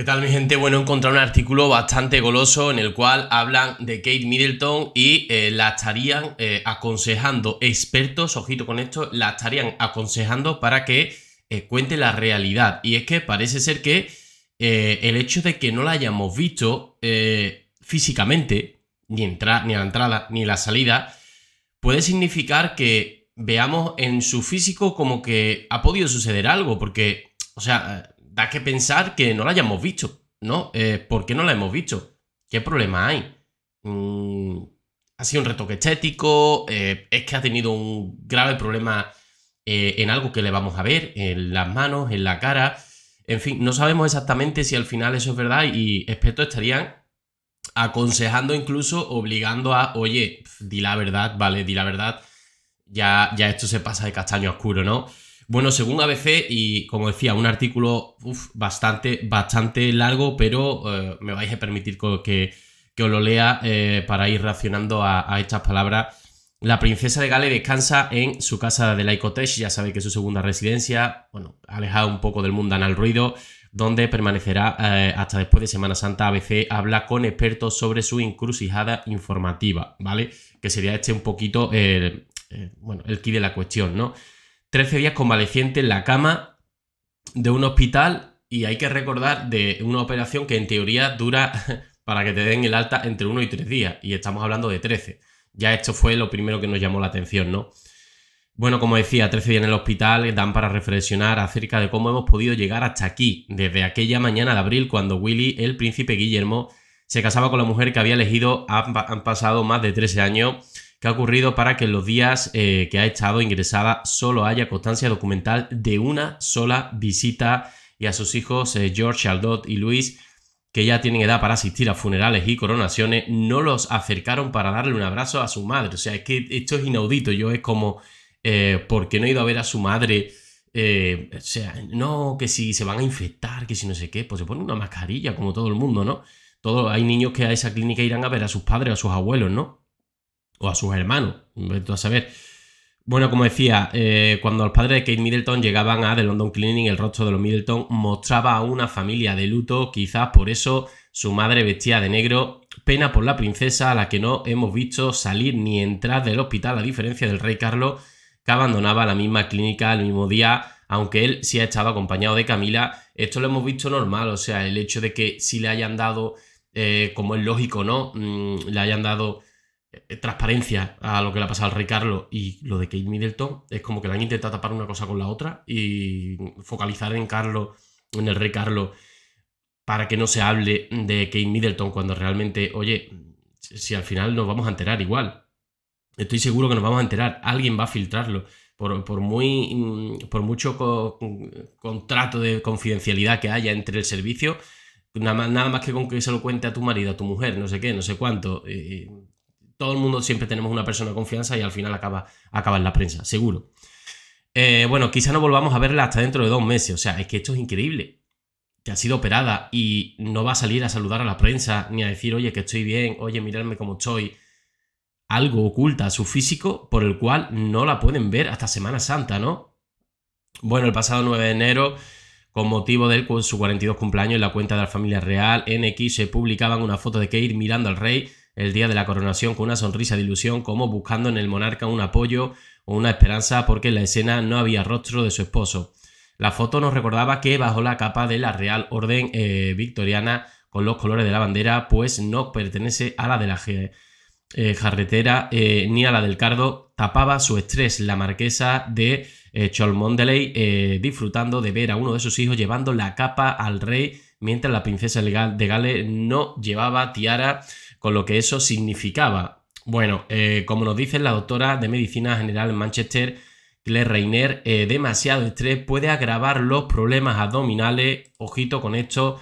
¿Qué tal mi gente? Bueno, he un artículo bastante goloso en el cual hablan de Kate Middleton y eh, la estarían eh, aconsejando, expertos, ojito con esto, la estarían aconsejando para que eh, cuente la realidad. Y es que parece ser que el hecho de que no la hayamos visto físicamente, ni, ni a la entrada ni a la salida, puede significar que veamos en su físico como que ha podido suceder algo, porque, o sea, da que pensar que no la hayamos visto, ¿no? Eh, ¿Por qué no la hemos visto? ¿Qué problema hay? Mm, ha sido un retoque estético, eh, es que ha tenido un grave problema eh, en algo que le vamos a ver, en las manos, en la cara. En fin, no sabemos exactamente si al final eso es verdad y expertos estarían aconsejando incluso, obligando a, oye, di la verdad, vale, di la verdad, ya, ya esto se pasa de castaño oscuro, ¿no? Bueno, según ABC, y como decía, un artículo bastante, bastante largo, pero eh, me vais a permitir que, os lo lea eh, para ir reaccionando a, estas palabras. La princesa de Gales descansa en su casa de Laicotech, ya sabe que es su segunda residencia, bueno, alejada un poco del mundanal ruido, donde permanecerá eh, hasta después de Semana Santa. ABC habla con expertos sobre su encrucijada informativa, ¿vale? Que sería este un poquito, bueno, el key de la cuestión, ¿no? 13 días convaleciente en la cama de un hospital y hay que recordar de una operación que en teoría dura para que te den el alta entre 1 y 3 días y estamos hablando de 13. Ya esto fue lo primero que nos llamó la atención, ¿no? Bueno, como decía, 13 días en el hospital dan para reflexionar acerca de cómo hemos podido llegar hasta aquí, desde aquella mañana de abril cuando Willy, el príncipe Guillermo, se casaba con la mujer que había elegido, han, pasado más de 13 años ¿Qué ha ocurrido para que en los días eh, que ha estado ingresada solo haya constancia documental de una sola visita y a sus hijos eh, George, Aldot y Luis que ya tienen edad para asistir a funerales y coronaciones, no los acercaron para darle un abrazo a su madre. O sea, es que esto es inaudito. Yo es como, eh, qué no he ido a ver a su madre? Eh, o sea, no, que si se van a infectar, que si no sé qué, pues se pone una mascarilla, como todo el mundo, ¿no? Todo, hay niños que a esa clínica irán a ver a sus padres o a sus abuelos, ¿no? o a sus hermanos, a saber. Bueno, como decía, eh, cuando los padres de Kate Middleton llegaban a The London Cleaning, el rostro de los Middleton mostraba a una familia de luto, quizás por eso su madre vestía de negro, pena por la princesa a la que no hemos visto salir ni entrar del hospital, a diferencia del rey Carlos, que abandonaba la misma clínica el mismo día, aunque él sí ha estado acompañado de Camila. Esto lo hemos visto normal, o sea, el hecho de que si le hayan dado, eh, como es lógico, ¿no? Mm, le hayan dado eh, transparencia a lo que le ha pasado al Rey Carlos y lo de Kate Middleton, es como que le han intentado tapar una cosa con la otra y focalizar en Carlos, en el Rey Carlos, para que no se hable de Kate Middleton cuando realmente, oye, si al final nos vamos a enterar igual. Estoy seguro que nos vamos a enterar, alguien va a filtrarlo. Por, muy, mm, por mucho contrato de confidencialidad que haya entre el servicio, nada más, nada más, que con que se lo cuente a tu marido, a tu mujer, no sé qué, no sé cuánto. Eh, todo el mundo siempre tenemos una persona de confianza y al final acaba, acaba en la prensa, seguro. Eh, bueno, quizá no volvamos a verla hasta dentro de dos meses. O sea, es que esto es increíble. Que ha sido operada y no va a salir a saludar a la prensa ni a decir, oye, que estoy bien, oye, miradme cómo estoy. Algo oculta su físico por el cual no la pueden ver hasta Semana Santa, ¿no? Bueno, el pasado 9 de enero, con motivo de su 42 cumpleaños en la cuenta de la familia real, NX se publicaban una foto de Kate mirando al rey el día de la coronación con una sonrisa de ilusión, como buscando en el monarca un apoyo o una esperanza porque en la escena no había rostro de su esposo. La foto nos recordaba que bajo la capa de la Real Orden eh, Victoriana con los colores de la bandera, pues no pertenece a la de la eh, jarretera eh, ni a la del cardo, tapaba su estrés la marquesa de Cholmondeley disfrutando de ver a uno de sus hijos llevando la capa al rey, mientras la princesa de Gales no llevaba tiara con lo que eso significaba. Bueno, eh, como nos dice la doctora de Medicina General en Manchester, Claire Reiner, eh, demasiado estrés puede agravar los problemas abdominales, ojito con esto,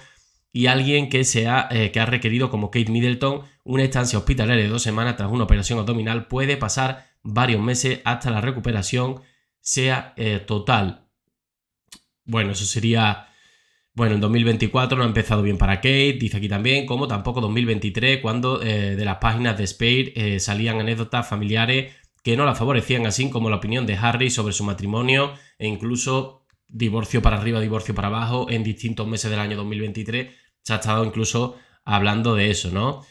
y alguien que, ha, eh, que ha requerido, como Kate Middleton, una estancia hospitalaria de dos semanas tras una operación abdominal puede pasar varios meses hasta la recuperación sea total. Bueno, eso sería bueno, en 2024 no ha empezado bien para Kate, dice aquí también, como tampoco 2023, cuando eh, de las páginas de Spade eh, salían anécdotas familiares que no la favorecían, así como la opinión de Harry sobre su matrimonio e incluso divorcio para arriba, divorcio para abajo en distintos meses del año 2023. Se ha estado incluso hablando de eso, ¿no?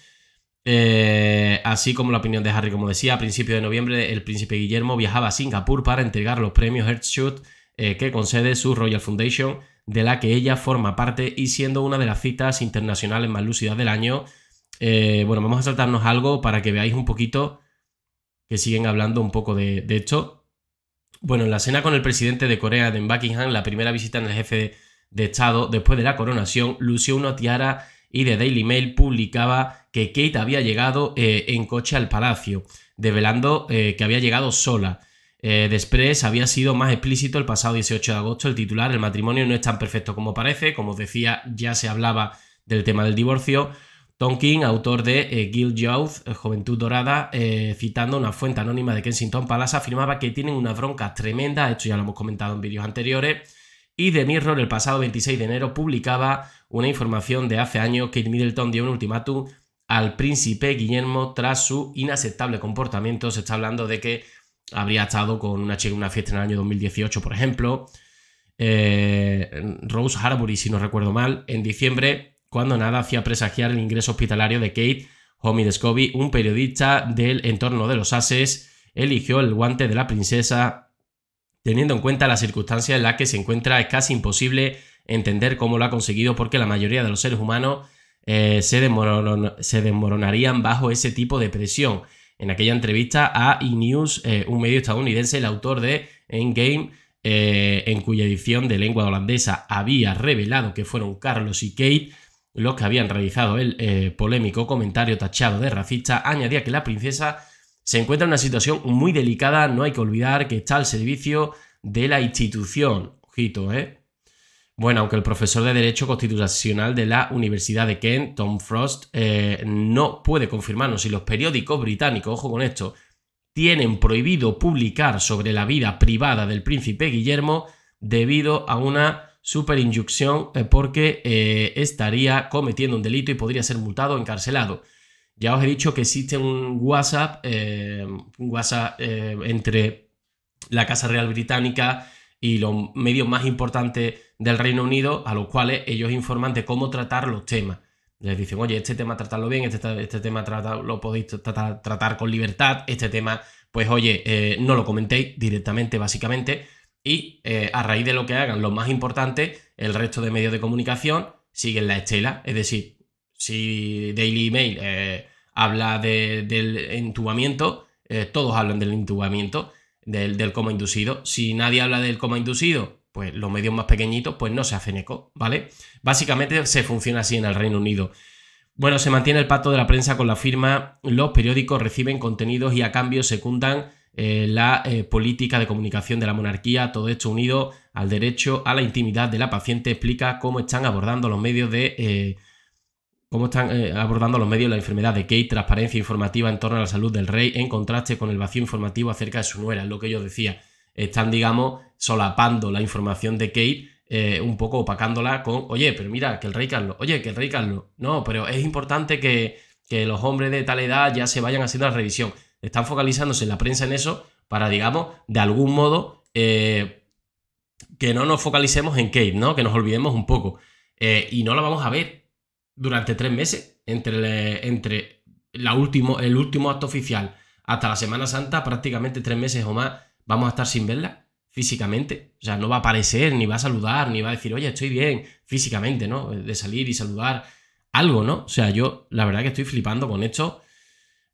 Eh, así como la opinión de Harry, como decía, a principios de noviembre el príncipe Guillermo viajaba a Singapur para entregar los premios Herzog que concede su Royal Foundation de la que ella forma parte y siendo una de las citas internacionales más lúcidas del año. Eh, bueno, vamos a saltarnos algo para que veáis un poquito que siguen hablando un poco de, de esto. Bueno, en la cena con el presidente de Corea, de Buckingham, la primera visita en el jefe de, Estado después de la coronación, lució una tiara y de Daily Mail publicaba que Kate había llegado eh, en coche al palacio, develando eh, que había llegado sola. Eh, Después había sido más explícito el pasado 18 de agosto. El titular, el matrimonio no es tan perfecto como parece. Como os decía, ya se hablaba del tema del divorcio. King autor de eh, Guild Youth, eh, Juventud Dorada, citando una fuente anónima de Kensington Palace, afirmaba que tienen una bronca tremenda, esto ya lo hemos comentado en vídeos anteriores, y The Mirror el pasado 26 de enero publicaba una información de hace años que Middleton dio un ultimátum al príncipe Guillermo tras su inaceptable comportamiento, se está hablando de que habría estado con una chica en una fiesta en el año 2018, por ejemplo. Eh, Rose Harbury, si no recuerdo mal, en diciembre, cuando nada hacía presagiar el ingreso hospitalario de Kate Homie Scobie, un periodista del entorno de los Ases, eligió el guante de la princesa, teniendo en cuenta la circunstancia en la que se encuentra, es casi imposible entender cómo lo ha conseguido, porque la mayoría de los seres humanos eh, se, se, desmoronarían bajo ese tipo de presión en aquella entrevista a E-News, eh, un medio estadounidense, el autor de Endgame, eh, en cuya edición de lengua holandesa había revelado que fueron Carlos y Kate los que habían realizado el eh, polémico comentario tachado de racista, añadía que la princesa se encuentra en una situación muy delicada, no hay que olvidar que está al servicio de la institución, ojito, ¿eh? Bueno, aunque el profesor de Derecho Constitucional de la Universidad de Kent, Tom Frost, eh, no puede confirmarnos si los periódicos británicos, ojo con esto, tienen prohibido publicar sobre la vida privada del príncipe Guillermo debido a una superinjunción eh, porque eh, estaría cometiendo un delito y podría ser multado o encarcelado. Ya os he dicho que existe un WhatsApp, un WhatsApp entre la Casa Real Británica y los medios más importantes del Reino Unido, a los cuales ellos informan de cómo tratar los temas. Les dicen, oye, este tema tratarlo bien, este, este tema lo podéis tratar, con libertad, este tema, pues oye, eh, no lo comentéis directamente, básicamente. Y eh, a raíz de lo que hagan lo más importante, el resto de medios de comunicación siguen la estela. Es decir, si Daily Mail eh, habla del entubamiento, todos hablan del entubamiento, del, del coma inducido. Si nadie habla del coma inducido, pues los medios más pequeñitos pues no se hacen eco, ¿vale? Básicamente se funciona así en el Reino Unido. Bueno, se mantiene el pacto de la prensa con la firma, los periódicos reciben contenidos y a cambio secundan eh, la eh, política de comunicación de la monarquía, todo esto unido al derecho a la intimidad de la paciente, explica cómo están abordando los medios de... Eh, cómo están abordando los medios la enfermedad de Kate, transparencia informativa en torno a la salud del rey, en contraste con el vacío informativo acerca de su nuera, es lo que yo decía están, digamos, solapando la información de Kate, eh, un poco opacándola con, oye, pero mira, que el rey Carlos, oye, que el rey Carlos, no, pero es importante que, los hombres de tal edad ya se vayan haciendo la revisión. Están focalizándose la prensa en eso para, digamos, de algún modo, eh, que no nos focalicemos en Kate, ¿no? Que nos olvidemos un poco. Eh, y no la vamos a ver durante tres meses, entre, entre la último, el último acto oficial hasta la Semana Santa, prácticamente tres meses o más vamos a estar sin verla físicamente. O sea, no va a aparecer, ni va a saludar, ni va a decir, oye, estoy bien físicamente, ¿no? Eh, de salir y saludar algo, ¿no? O sea, yo la verdad que estoy flipando con esto.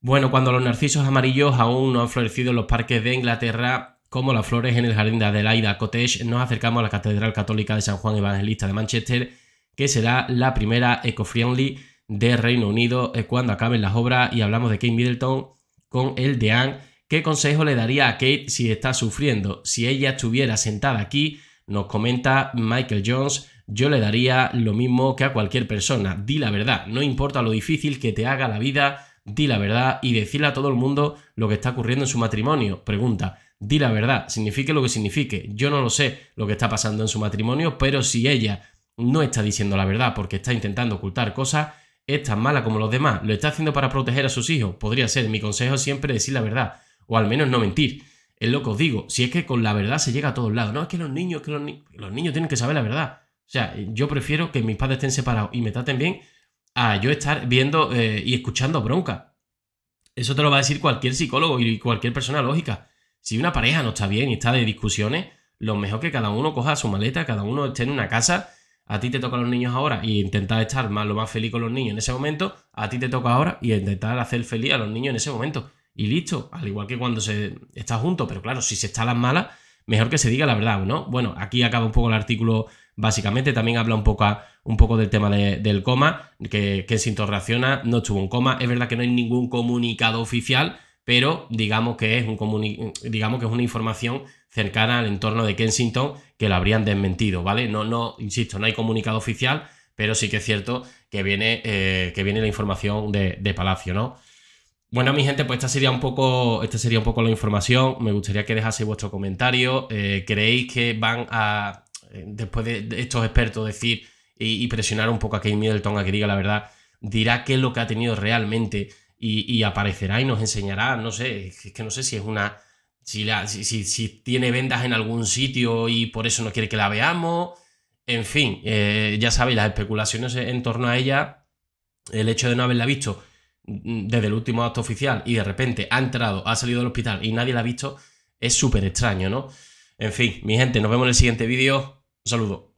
Bueno, cuando los narcisos amarillos aún no han florecido en los parques de Inglaterra, como las flores en el jardín de Adelaida Cottage, nos acercamos a la Catedral Católica de San Juan Evangelista de Manchester, que será la primera eco-friendly de Reino Unido eh, cuando acaben las obras y hablamos de Kate Middleton con el Dean ¿Qué consejo le daría a Kate si está sufriendo? Si ella estuviera sentada aquí, nos comenta Michael Jones, yo le daría lo mismo que a cualquier persona. Di la verdad, no importa lo difícil que te haga la vida, di la verdad y decirle a todo el mundo lo que está ocurriendo en su matrimonio. Pregunta, di la verdad, signifique lo que signifique. Yo no lo sé lo que está pasando en su matrimonio, pero si ella no está diciendo la verdad porque está intentando ocultar cosas, es tan mala como los demás, lo está haciendo para proteger a sus hijos. Podría ser, mi consejo siempre decir la verdad. O al menos no mentir. Es lo que os digo. Si es que con la verdad se llega a todos lados. No, es que los niños, que los, niños tienen que saber la verdad. O sea, yo prefiero que mis padres estén separados y me traten bien a yo estar viendo eh, y escuchando bronca. Eso te lo va a decir cualquier psicólogo y cualquier persona lógica. Si una pareja no está bien y está de discusiones, lo mejor que cada uno coja su maleta, cada uno esté en una casa. A ti te toca a los niños ahora y intentar estar más, lo más feliz con los niños en ese momento. A ti te toca ahora y intentar hacer feliz a los niños en ese momento y listo. Al igual que cuando se está junto, pero claro, si se está a las malas, mejor que se diga la verdad, ¿no? Bueno, aquí acaba un poco el artículo, básicamente. También habla un poco, un poco del tema del coma, que Kensington reacciona, no tuvo un coma. Es verdad que no hay ningún comunicado oficial, pero digamos que es, un digamos que es una información cercana al entorno de Kensington que lo habrían desmentido, ¿vale? No, no, insisto, no hay comunicado oficial, pero sí que es cierto que viene, eh, que viene la información de, de Palacio, ¿no? Bueno, mi gente, pues esta sería un poco, esta sería un poco la información. Me gustaría que dejaseis vuestro comentario. Eh, ¿Creéis que van a, eh, después de estos expertos, decir y, presionar un poco a Kate Middleton a que diga la verdad? Dirá qué es lo que ha tenido realmente y, aparecerá y nos enseñará. No sé, es que no sé si es una. Si, si, tiene vendas en algún sitio y por eso no quiere que la veamos. En fin, eh, ya sabéis, las especulaciones en torno a ella, el hecho de no haberla visto Mm, desde el último acto oficial y de repente ha entrado, ha salido del hospital y nadie la ha visto, es súper extraño, ¿no? En fin, mi gente, nos vemos en el siguiente vídeo. Un saludo.